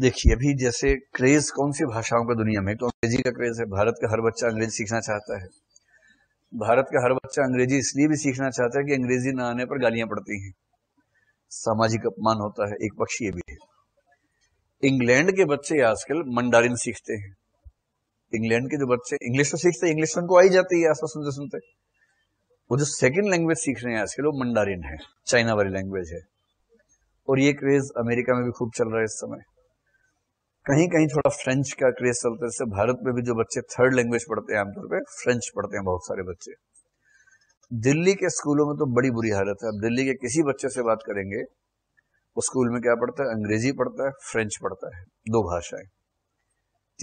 देखिए अभी जैसे क्रेज कौन सी भाषाओं का दुनिया में तो अंग्रेजी का क्रेज है भारत का हर बच्चा अंग्रेजी सीखना चाहता है भारत का हर बच्चा अंग्रेजी इसलिए भी सीखना चाहता है कि अंग्रेजी ना आने पर गालियां पड़ती हैं सामाजिक अपमान होता है एक पक्ष ये भी है इंग्लैंड के बच्चे आजकल मंडारिन सीखते हैं इंग्लैंड के जो बच्चे इंग्लिश तो सीखते हैं इंग्लिश तो उनको आई जाती है आसपास सुनते सुनते वो जो सेकेंड लैंग्वेज सीख रहे हैं आजकल वो मंडारिन है चाइना वाली लैंग्वेज है और ये क्रेज अमेरिका में भी खूब चल रहा है इस समय कहीं कहीं थोड़ा फ्रेंच का क्रेज चलता है जैसे भारत में भी जो बच्चे थर्ड लैंग्वेज पढ़ते हैं आमतौर पर फ्रेंच पढ़ते हैं बहुत सारे बच्चे दिल्ली के स्कूलों में तो बड़ी बुरी हालत है आप दिल्ली के किसी बच्चे से बात करेंगे वो स्कूल में क्या पढ़ता है अंग्रेजी पढ़ता है फ्रेंच पढ़ता है दो भाषाएं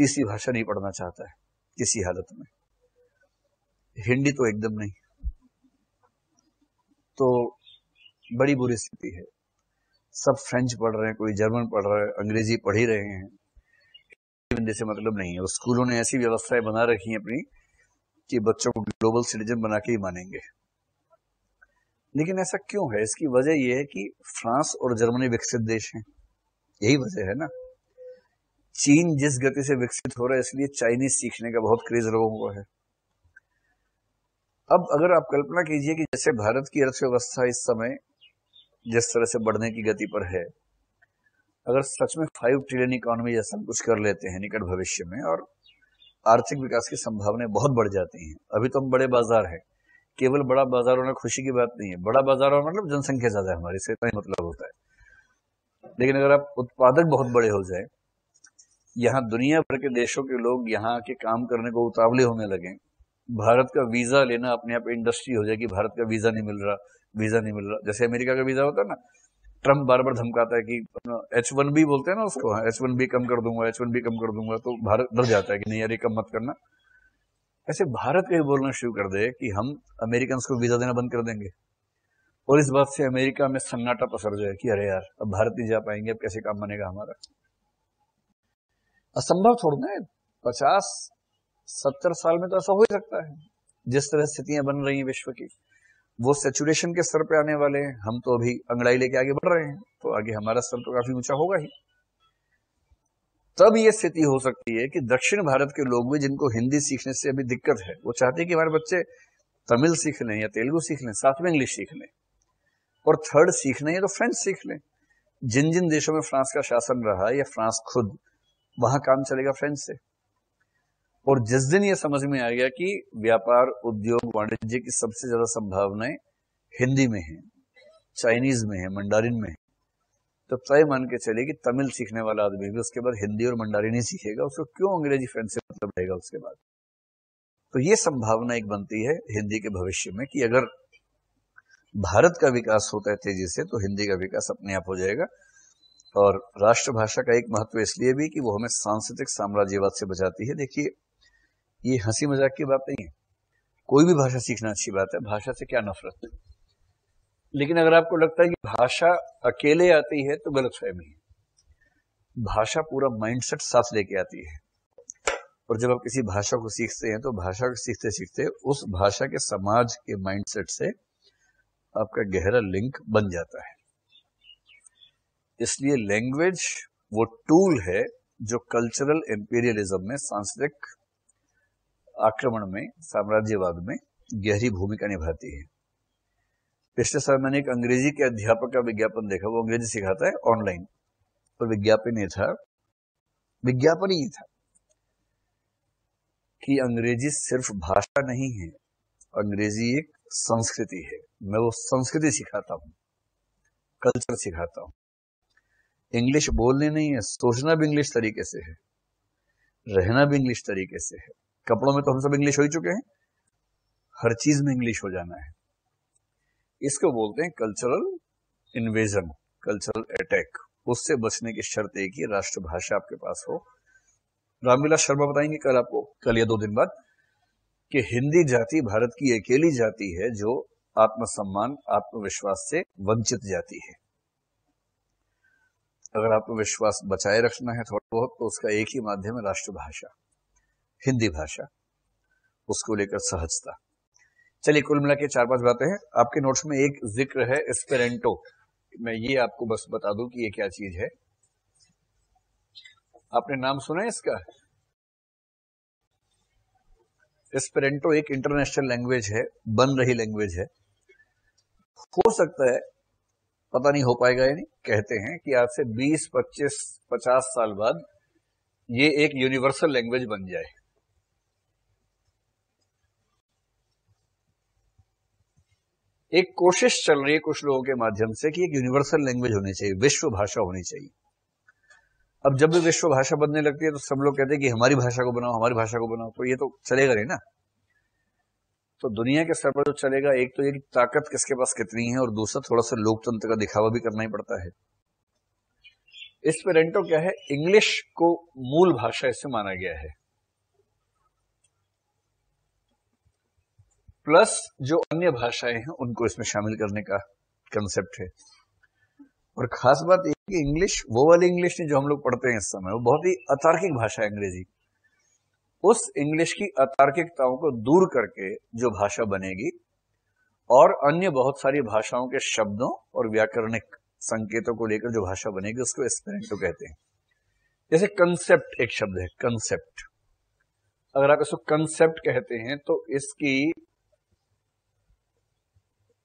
तीसरी भाषा नहीं पढ़ना चाहता है किसी हालत में हिंदी तो एकदम नहीं तो बड़ी बुरी स्थिति है सब फ्रेंच पढ़ रहे हैं कोई जर्मन पढ़ रहा है अंग्रेजी पढ़ ही रहे हैं डंडे से मतलब नहीं है स्कूलों ने ऐसी व्यवस्थाएं बना रखी हैं अपनी कि बच्चों को ग्लोबल सिटीजन बना के ही मानेंगे लेकिन ऐसा क्यों है इसकी वजह यह है कि फ्रांस और जर्मनी विकसित देश हैं यही वजह है ना चीन जिस गति से विकसित हो रहा है इसलिए चाइनीज सीखने का बहुत क्रेज लोगों को है अब अगर आप कल्पना कीजिए कि जैसे भारत की अर्थव्यवस्था इस समय जिस तरह से बढ़ने की गति पर है अगर सच में फाइव ट्रिलियन इकोनॉमी या सब कुछ कर लेते हैं निकट भविष्य में और आर्थिक विकास की संभावनाएं बहुत बढ़ जाती हैं अभी तो हम बड़े बाजार है केवल बड़ा बाजार होना खुशी की बात नहीं है बड़ा बाजार होना मतलब जनसंख्या ज्यादा है हमारी से इतना तो ही मतलब होता है लेकिन अगर आप उत्पादक बहुत बड़े हो जाए यहाँ दुनिया भर के देशों के लोग यहाँ के काम करने को उतावले होने लगे भारत का वीजा लेना अपने आप इंडस्ट्री हो जाएगी भारत का वीजा नहीं मिल रहा वीजा नहीं मिल रहा जैसे अमेरिका का वीजा होता है ना ट्रम्प बार बार धमकाता है कि एच वन बी बोलते हैं ना उसको एच वन बी कम कर दूंगा एच वन बी कम कर दूंगा तो भारत डर जाता है कि नहीं यार ये कम मत करना ऐसे भारत का बोलना शुरू कर दे कि हम अमेरिकन को वीजा देना बंद कर देंगे और इस बात से अमेरिका में सन्नाटा पसर जाए कि अरे यार अब भारत नहीं जा पाएंगे अब कैसे काम बनेगा हमारा असंभव छोड़ना है पचास सत्तर साल में तो ऐसा हो ही सकता है जिस तरह स्थितियां बन रही हैं विश्व की वो सेचुरेशन के स्तर पे आने वाले हैं हम तो अभी अंगड़ाई लेके आगे बढ़ रहे हैं तो आगे हमारा स्तर तो काफी ऊंचा होगा ही तब ये स्थिति हो सकती है कि दक्षिण भारत के लोग भी जिनको हिंदी सीखने से अभी दिक्कत है वो चाहते हैं कि हमारे बच्चे तमिल सीख लें या तेलुगु सीख लें साथ में इंग्लिश सीख लें और थर्ड सीखना या तो फ्रेंच सीख लें जिन जिन देशों में फ्रांस का शासन रहा या फ्रांस खुद वहां काम चलेगा फ्रेंच से और जिस दिन यह समझ में आ गया कि व्यापार उद्योग वाणिज्य की सबसे ज्यादा संभावनाएं हिंदी में है चाइनीज में है मंडारिन में है तो तय मान के चले कि तमिल सीखने वाला आदमी भी उसके बाद हिंदी और मंडारिन ही सीखेगा उसको क्यों अंग्रेजी फ्रेंड से मतलब रहेगा उसके बाद तो ये संभावना एक बनती है हिंदी के भविष्य में कि अगर भारत का विकास होता है तेजी से तो हिंदी का विकास अपने आप हो जाएगा और राष्ट्रभाषा का एक महत्व इसलिए भी कि वो हमें सांस्कृतिक साम्राज्यवाद से बचाती है देखिए ये हंसी मजाक की बात नहीं है कोई भी भाषा सीखना अच्छी बात है भाषा से क्या नफरत लेकिन अगर आपको लगता है कि भाषा अकेले आती है तो गलत फहमी है भाषा पूरा माइंडसेट साथ लेके आती है और जब आप किसी भाषा को सीखते हैं तो भाषा को सीखते सीखते उस भाषा के समाज के माइंडसेट से आपका गहरा लिंक बन जाता है इसलिए लैंग्वेज वो टूल है जो कल्चरल एम्पीरियलिज्म में सांस्कृतिक आक्रमण में साम्राज्यवाद में गहरी भूमिका निभाती है पिछले साल मैंने एक अंग्रेजी के अध्यापक का विज्ञापन देखा वो अंग्रेजी सिखाता है ऑनलाइन पर विज्ञापन ये था विज्ञापन ये था कि अंग्रेजी सिर्फ भाषा नहीं है अंग्रेजी एक संस्कृति है मैं वो संस्कृति सिखाता हूँ कल्चर सिखाता हूँ इंग्लिश बोलने नहीं है सोचना भी इंग्लिश तरीके से है रहना भी इंग्लिश तरीके से है कपड़ों में तो हम सब इंग्लिश हो ही चुके हैं हर चीज में इंग्लिश हो जाना है इसको बोलते हैं कल्चरल इन्वेजन कल्चरल अटैक उससे बचने की शर्त एक ही राष्ट्रभाषा आपके पास हो रामविलास शर्मा बताएंगे कल आपको कल या दो दिन बाद कि हिंदी जाति भारत की अकेली जाति है जो आत्मसम्मान आत्मविश्वास से वंचित जाति है अगर आपको विश्वास बचाए रखना है थोड़ा बहुत तो उसका एक ही माध्यम है राष्ट्रभाषा हिंदी भाषा उसको लेकर सहजता चलिए कुल मिला के चार पांच बातें हैं आपके नोट्स में एक जिक्र है एस्पेरेंटो मैं ये आपको बस बता दूं कि ये क्या चीज है आपने नाम सुना है इसका एस्पेरेंटो एक इंटरनेशनल लैंग्वेज है बन रही लैंग्वेज है हो सकता है पता नहीं हो पाएगा या नहीं कहते हैं कि आज से 20, 25, 50 साल बाद ये एक यूनिवर्सल लैंग्वेज बन जाए एक कोशिश चल रही है कुछ लोगों के माध्यम से कि एक यूनिवर्सल लैंग्वेज होनी चाहिए विश्व भाषा होनी चाहिए अब जब भी विश्व भाषा बनने लगती है तो सब लोग कहते हैं कि हमारी भाषा को बनाओ हमारी भाषा को बनाओ तो ये तो चलेगा नहीं ना तो दुनिया के स्तर पर जो चलेगा एक तो ये ताकत किसके पास कितनी है और दूसरा थोड़ा सा लोकतंत्र का दिखावा भी करना ही पड़ता है इस पर रेंटो क्या है इंग्लिश को मूल भाषा इससे माना गया है प्लस जो अन्य भाषाएं हैं उनको इसमें शामिल करने का कंसेप्ट है और खास बात ये कि इंग्लिश वो वाली इंग्लिश जो हम लोग पढ़ते हैं इस समय वो बहुत ही अतार्किक भाषा है अंग्रेजी उस इंग्लिश की अतार्किकताओं को दूर करके जो भाषा बनेगी और अन्य बहुत सारी भाषाओं के शब्दों और व्याकरणिक संकेतों को लेकर जो भाषा बनेगी उसको स्पेरेंटो कहते हैं जैसे कंसेप्ट एक शब्द है कंसेप्ट अगर आप इसको कंसेप्ट कहते हैं तो इसकी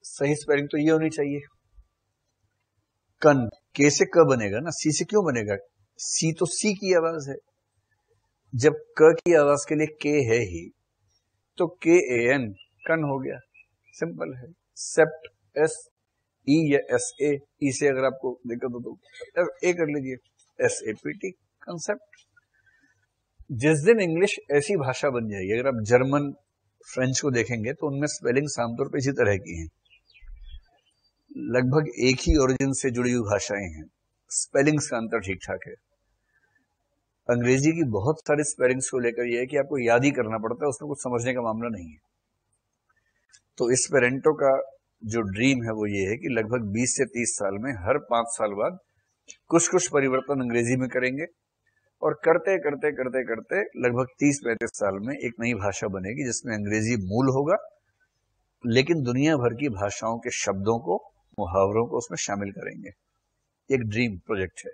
सही स्पेलिंग तो ये होनी चाहिए कन के से क बनेगा ना सी से क्यों बनेगा सी तो सी की आवाज है जब क की आवाज के लिए के है ही तो के ए एन कन हो गया सिंपल है सेप्ट एस ई या एस ए ई से अगर आपको दिक्कत हो तो ए कर लीजिए S A P T concept जिस दिन इंग्लिश ऐसी भाषा बन जाएगी अगर आप जर्मन फ्रेंच को देखेंगे तो उनमें स्पेलिंग्स आमतौर पर इसी तरह की है लगभग एक ही ओरिजिन से जुड़ी हुई भाषाएं हैं स्पेलिंग्स का अंतर ठीक ठाक है अंग्रेजी की बहुत सारी स्पेलिंग्स को लेकर यह है कि आपको याद ही करना पड़ता है उसमें कुछ समझने का मामला नहीं है तो इस पेरेंटो का जो ड्रीम है वो ये है कि लगभग 20 से 30 साल में हर पांच साल बाद कुछ कुछ परिवर्तन अंग्रेजी में करेंगे और करते करते करते करते लगभग तीस पैंतीस साल में एक नई भाषा बनेगी जिसमें अंग्रेजी मूल होगा लेकिन दुनिया भर की भाषाओं के शब्दों को मुहावरों को उसमें शामिल करेंगे एक ड्रीम प्रोजेक्ट है